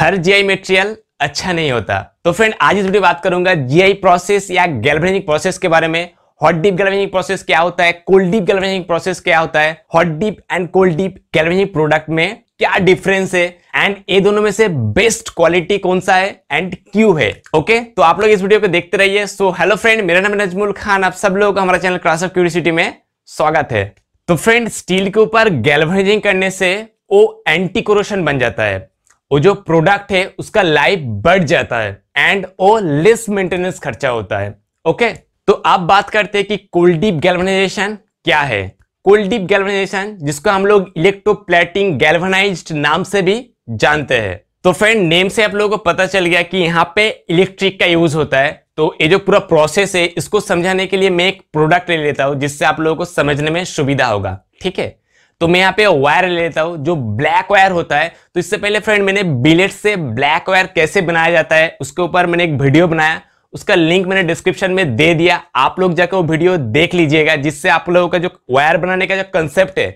हर GI material अच्छा नहीं होता तो फ्रेंड आज इस वीडियो बात करूंगा जीआई प्रोसेस या गैल्वेनिक प्रोसेस के बारे में हॉट डीप गैल्वेनिक प्रोसेस क्या होता है कोल्ड डीप गैल्वेनिक प्रोसेस क्या होता है hot dip and cold dip galvanic product में क्या डिफरेंस है एंड ये दोनों में से बेस्ट क्वालिटी कौन सा है एंड क्यों है ओके okay? तो आप लोग इस वीडियो को देखते रहिए सो हेलो फ्रेंड मेरा नाम नजमुल खान आप सब लोग हमारा चैनल क्लास ऑफ क्यूरिसिटी में स्वागत है तो फ्रेंड स्टील के ऊपर गैल्वेनाइजिंग करने से वो एंटी कोरोशन बन जाता है वो जो प्रोडक्ट है उसका लाइफ बढ़ जाता है एंड वो लेस मेंटेनेंस खर्चा होता है ओके तो अब बात करते हैं कि डीप गैल्वनाइजेशन क्या है कोल्डीप गैल्वनाइजेशन जिसको हम लोग इलेक्ट्रोप्लेटिंग गैल्वनाइज्ड नाम से भी जानते हैं तो फ्रेंड नेम से आप लोगों को पता चल गया कि यहाँ पे इलेक्ट्रिक का यूज होता है तो ये जो पूरा प्रोसेस है इसको समझाने के लिए मैं एक प्रोडक्ट ले लेता हूँ जिससे आप लोगों को समझने में सुविधा होगा ठीक है तो मैं यहाँ पे वायर लेता हूँ जो ब्लैक वायर होता है तो इससे पहले फ्रेंड मैंने बिलेट से ब्लैक वायर कैसे बनाया जाता है उसके ऊपर मैंने एक वीडियो बनाया उसका लिंक मैंने डिस्क्रिप्शन में दे दिया आप लोग जाकर वो वीडियो देख लीजिएगा जिससे आप लोगों का जो वायर बनाने का जो कंसेप्ट है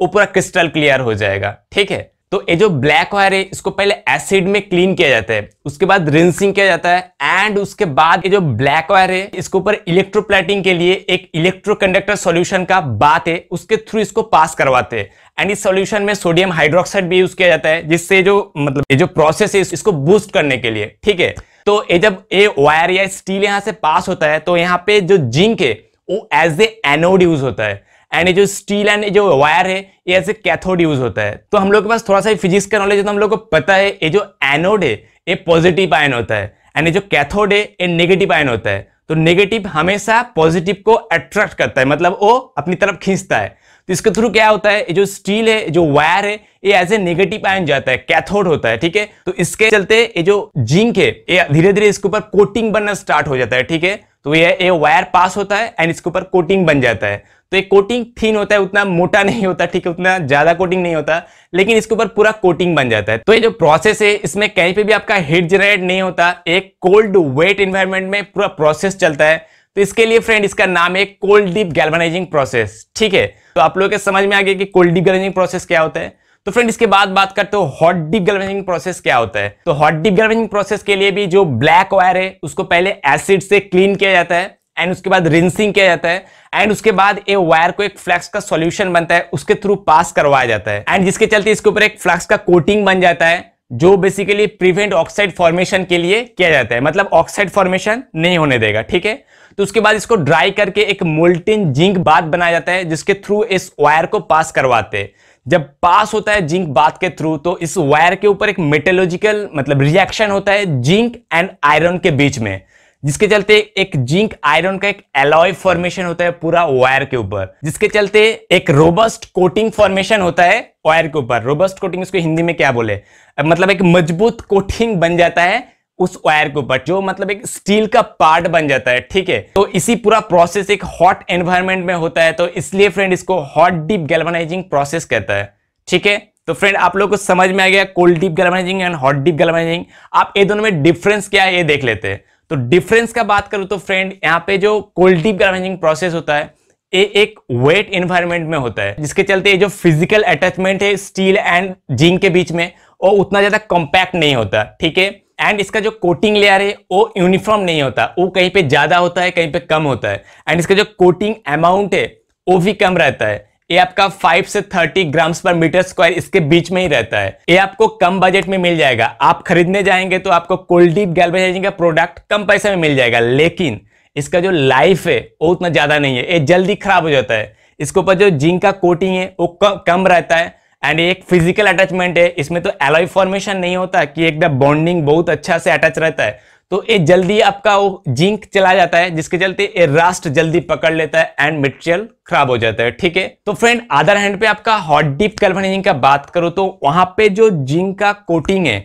वो पूरा क्रिस्टल क्लियर हो जाएगा ठीक है तो ये जो ब्लैक वायर है इसको पहले एसिड में क्लीन किया जाता है उसके बाद रिंसिंग किया जाता है एंड उसके बाद ये जो ब्लैक वायर है इसके ऊपर इलेक्ट्रोप्लेटिंग के लिए एक इलेक्ट्रोकंडक्टर सॉल्यूशन का बात है उसके थ्रू इसको पास करवाते हैं एंड इस सॉल्यूशन में सोडियम हाइड्रोक्साइड भी यूज किया जाता है जिससे जो मतलब ये जो प्रोसेस है इसको बूस्ट करने के लिए ठीक है तो ये जब ये वायर या स्टील यहाँ से पास होता है तो यहाँ पे जो जिंक है वो एज ए एनोड यूज होता है एंड ये जो स्टील एंड जो वायर है ये ऐसे कैथोड यूज होता है तो हम लोग के पास थोड़ा सा फिजिक्स का नॉलेज है तो हम लोग को पता है ये जो एनोड है ये पॉजिटिव आयन होता है एंड ये जो कैथोड है ये नेगेटिव आयन होता है तो नेगेटिव हमेशा पॉजिटिव को अट्रैक्ट करता है मतलब वो अपनी तरफ खींचता है तो इसके थ्रू क्या होता है ये जो स्टील है जो वायर है ये एज ए नेगेटिव आयन जाता है कैथोड होता है ठीक है तो इसके चलते ये जो जिंक है ये धीरे धीरे इसके ऊपर कोटिंग बनना स्टार्ट हो जाता है ठीक है तो ये ये वायर पास होता है एंड इसके ऊपर कोटिंग बन जाता है तो ये कोटिंग थीन होता है उतना मोटा नहीं होता ठीक है उतना ज्यादा कोटिंग नहीं होता लेकिन इसके ऊपर पूरा कोटिंग बन जाता है तो ये जो प्रोसेस है इसमें कहीं पे भी आपका हीट जनरेट नहीं होता एक कोल्ड वेट इन्वायरमेंट में पूरा प्रोसेस चलता है तो इसके लिए फ्रेंड इसका नाम है कोल्ड डीप गैल्वनाइजिंग प्रोसेस ठीक है तो आप लोगों के समझ में आ गया कि कोल्ड डीप गैल्वनाइजिंग प्रोसेस क्या होता है तो फ्रेंड इसके बाद बात करते हो हॉट डीप गैल्वनाइजिंग प्रोसेस क्या होता है तो हॉट डीप गैल्वनाइजिंग प्रोसेस के लिए भी जो ब्लैक वायर है उसको पहले एसिड से क्लीन किया जाता है एंड उसके बाद रिंसिंग किया जाता है एंड उसके बाद ये वायर को एक फ्लैक्स का सॉल्यूशन बनता है उसके थ्रू पास करवाया जाता है एंड जिसके चलते इसके ऊपर एक फ्लैक्स का कोटिंग बन जाता है जो बेसिकली प्रिवेंट ऑक्साइड फॉर्मेशन के लिए किया जाता है मतलब ऑक्साइड फॉर्मेशन नहीं होने देगा ठीक है तो उसके बाद इसको ड्राई करके एक मोल्टिन जिंक बात बनाया जाता है जिसके थ्रू इस वायर को पास करवाते हैं जब पास होता है जिंक बात के थ्रू तो इस वायर के ऊपर एक मेटेलॉजिकल मतलब रिएक्शन होता है जिंक एंड आयरन के बीच में जिसके चलते एक जिंक आयरन का एक एलॉय फॉर्मेशन होता है पूरा वायर के ऊपर जिसके चलते एक रोबस्ट कोटिंग फॉर्मेशन होता है वायर के ऊपर रोबस्ट कोटिंग उसको हिंदी में क्या बोले मतलब एक मजबूत कोटिंग बन जाता है उस वायर के ऊपर जो मतलब एक स्टील का पार्ट बन जाता है ठीक है तो इसी पूरा प्रोसेस एक हॉट एनवायरमेंट में होता है तो इसलिए फ्रेंड इसको हॉट डीप गैल्वनाइजिंग प्रोसेस कहता है ठीक है तो फ्रेंड आप लोग को समझ में आ गया cold dip galvanizing and hot dip galvanizing आप ये दोनों में डिफरेंस क्या है ये देख लेते हैं तो डिफरेंस का बात करूं तो फ्रेंड यहाँ पे जो कोल्टिव का प्रोसेस होता है ये एक वेट इन्वायरमेंट में होता है जिसके चलते ये जो फिजिकल अटैचमेंट है स्टील एंड जिंक के बीच में वो उतना ज्यादा कॉम्पैक्ट नहीं होता ठीक है एंड इसका जो कोटिंग लेयर है वो यूनिफॉर्म नहीं होता वो कहीं पे ज्यादा होता है कहीं पे कम होता है एंड इसका जो कोटिंग अमाउंट है वो भी कम रहता है ये आपका 5 से 30 ग्राम्स पर मीटर स्क्वायर इसके बीच में ही रहता है ये आपको कम बजट में मिल जाएगा आप खरीदने जाएंगे तो आपको कोल्डीप गैल्वेनाइजिंग का प्रोडक्ट कम पैसे में मिल जाएगा लेकिन इसका जो लाइफ है वो उतना ज्यादा नहीं है ये जल्दी खराब हो जाता है इसके ऊपर जो जिंक का कोटिंग है वो कम रहता है एंड एक फिजिकल अटैचमेंट है इसमें तो एलॉय फॉर्मेशन नहीं होता कि एकदम बॉन्डिंग बहुत अच्छा से अटैच रहता है तो ये जल्दी आपका वो जिंक चला जाता है जिसके चलते ये रास्ट जल्दी पकड़ लेता है एंड मिट्रियल खराब हो जाता है ठीक है तो फ्रेंड अदर हैंड पे आपका हॉट डीप कैल्वनाइजिंग का बात करो तो वहां पे जो जिंक का कोटिंग है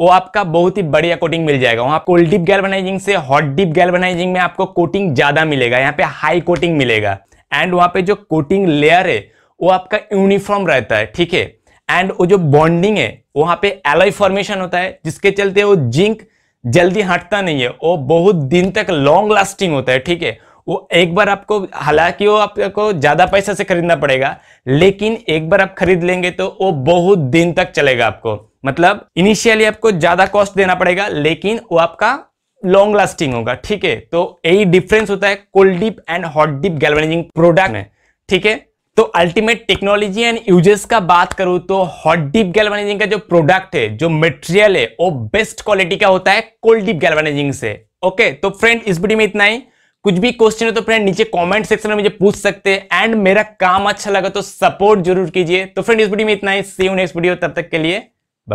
वो आपका बहुत ही बढ़िया कोटिंग मिल जाएगा वहां कोल्ड डीप गैल्वनाइजिंग से हॉट डिप गैल्वनाइजिंग में आपको कोटिंग ज्यादा मिलेगा यहाँ पे हाई कोटिंग मिलेगा एंड वहां पे जो कोटिंग लेयर है वो आपका यूनिफॉर्म रहता है ठीक है एंड वो जो बॉन्डिंग है वहाँ पे एलोई फॉर्मेशन होता है जिसके चलते वो जिंक जल्दी हटता नहीं है वो बहुत दिन तक लॉन्ग लास्टिंग होता है ठीक है वो एक बार आपको हालांकि वो आपको ज्यादा पैसा से खरीदना पड़ेगा लेकिन एक बार आप खरीद लेंगे तो वो बहुत दिन तक चलेगा आपको मतलब इनिशियली आपको ज्यादा कॉस्ट देना पड़ेगा लेकिन वो आपका लॉन्ग लास्टिंग होगा ठीक है तो यही डिफरेंस होता है cold dip and hot dip galvanizing product में ठीक है तो अल्टीमेट टेक्नोलॉजी एंड यूजेस का बात करूं तो हॉट डीप गैल्वानाइजिंग का जो प्रोडक्ट है जो मटेरियल है वो बेस्ट क्वालिटी का होता है कोल्ड डीप गैल्वानाइजिंग से ओके तो फ्रेंड इस वीडियो में इतना ही कुछ भी क्वेश्चन है तो फ्रेंड नीचे कमेंट सेक्शन में मुझे पूछ सकते हैं एंड मेरा काम अच्छा लगा तो सपोर्ट जरूर कीजिए तो फ्रेंड इस वीडियो में इतना ही सी यू नेक्स्ट वीडियो तब तक के लिए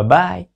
बाय